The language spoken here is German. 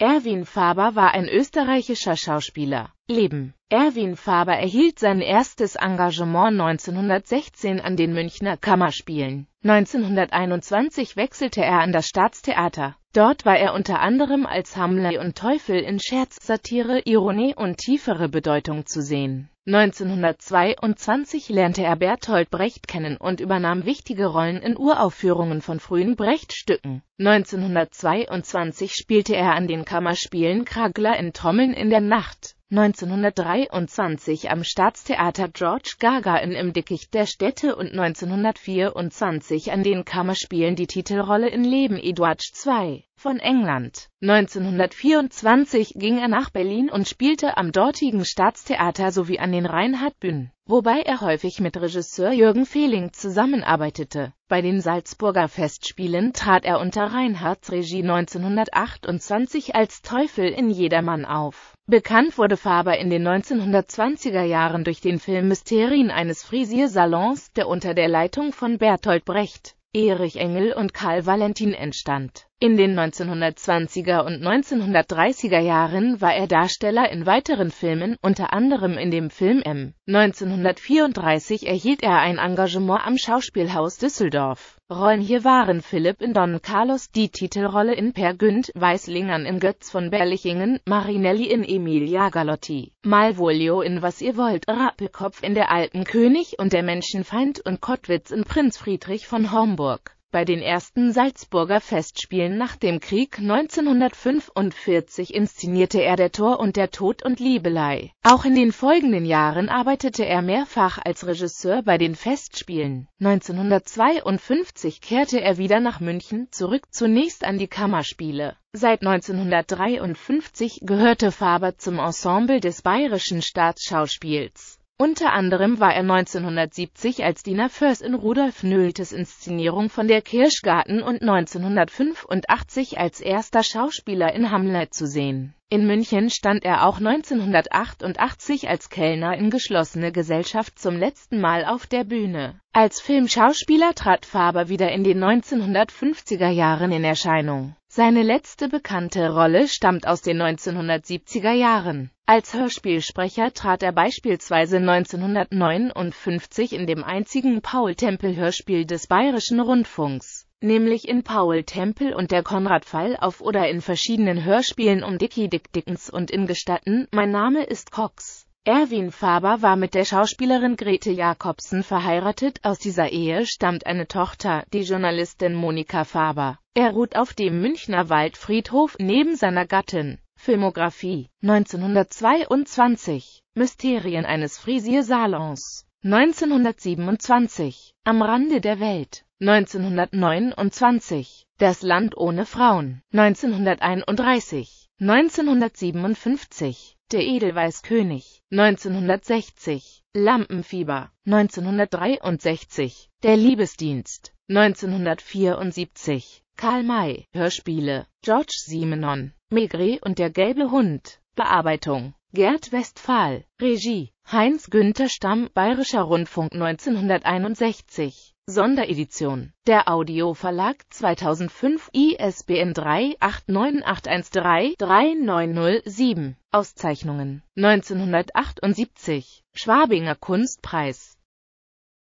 Erwin Faber war ein österreichischer Schauspieler. Leben Erwin Faber erhielt sein erstes Engagement 1916 an den Münchner Kammerspielen. 1921 wechselte er an das Staatstheater. Dort war er unter anderem als Hamlet und Teufel in Scherz, Satire, Ironie und tiefere Bedeutung zu sehen 1922 lernte er Bertolt Brecht kennen und übernahm wichtige Rollen in Uraufführungen von frühen Brecht-Stücken. 1922 spielte er an den Kammerspielen Kragler in Trommeln in der Nacht 1923 am Staatstheater George Gaga in Im Dickicht der Städte und 1924 an den Kammerspielen die Titelrolle in Leben Eduard II von England. 1924 ging er nach Berlin und spielte am dortigen Staatstheater sowie an den Reinhardtbühnen, wobei er häufig mit Regisseur Jürgen Fehling zusammenarbeitete bei den Salzburger Festspielen trat er unter Reinhards Regie 1928 als Teufel in Jedermann auf. Bekannt wurde Faber in den 1920er Jahren durch den Film Mysterien eines Frisiersalons, der unter der Leitung von Bertolt Brecht, Erich Engel und Karl Valentin entstand in den 1920er und 1930er Jahren war er Darsteller in weiteren Filmen, unter anderem in dem Film M. 1934 erhielt er ein Engagement am Schauspielhaus Düsseldorf. Rollen hier waren Philipp in Don Carlos, die Titelrolle in Per Günd, Weißlingern in Götz von Berlichingen, Marinelli in Emilia Galotti, Malvolio in Was ihr wollt, Rappelkopf in Der Alten König und der Menschenfeind und Kottwitz in Prinz Friedrich von Homburg bei den ersten Salzburger Festspielen nach dem Krieg 1945 inszenierte er Der Tor und der Tod und Liebelei. Auch in den folgenden Jahren arbeitete er mehrfach als Regisseur bei den Festspielen. 1952 kehrte er wieder nach München zurück, zunächst an die Kammerspiele. Seit 1953 gehörte Faber zum Ensemble des Bayerischen Staatsschauspiels. Unter anderem war er 1970 als Diener Förs in Rudolf Nöltes Inszenierung von der Kirschgarten und 1985 als erster Schauspieler in Hamlet zu sehen. In München stand er auch 1988 als Kellner in geschlossene Gesellschaft zum letzten Mal auf der Bühne. Als Filmschauspieler trat Faber wieder in den 1950er Jahren in Erscheinung. Seine letzte bekannte Rolle stammt aus den 1970er Jahren. Als Hörspielsprecher trat er beispielsweise 1959 in dem einzigen Paul-Tempel-Hörspiel des Bayerischen Rundfunks, nämlich in Paul Tempel und der Konrad-Fall auf oder in verschiedenen Hörspielen um Dickie Dick Dickens und in Gestatten, mein Name ist Cox. Erwin Faber war mit der Schauspielerin Grete Jakobsen verheiratet, aus dieser Ehe stammt eine Tochter, die Journalistin Monika Faber. Er ruht auf dem Münchner Waldfriedhof neben seiner Gattin. Filmografie 1922 Mysterien eines Frisiersalons 1927 Am Rande der Welt 1929 Das Land ohne Frauen 1931 1957 Der Edelweißkönig 1960 Lampenfieber 1963 Der Liebesdienst 1974 Karl May, Hörspiele, George Simenon, Maigret und der gelbe Hund, Bearbeitung, Gerd Westphal, Regie, Heinz Günther Stamm, Bayerischer Rundfunk 1961. Sonderedition. Der Audioverlag 2005 ISBN 3-89813-3907. Auszeichnungen 1978. Schwabinger Kunstpreis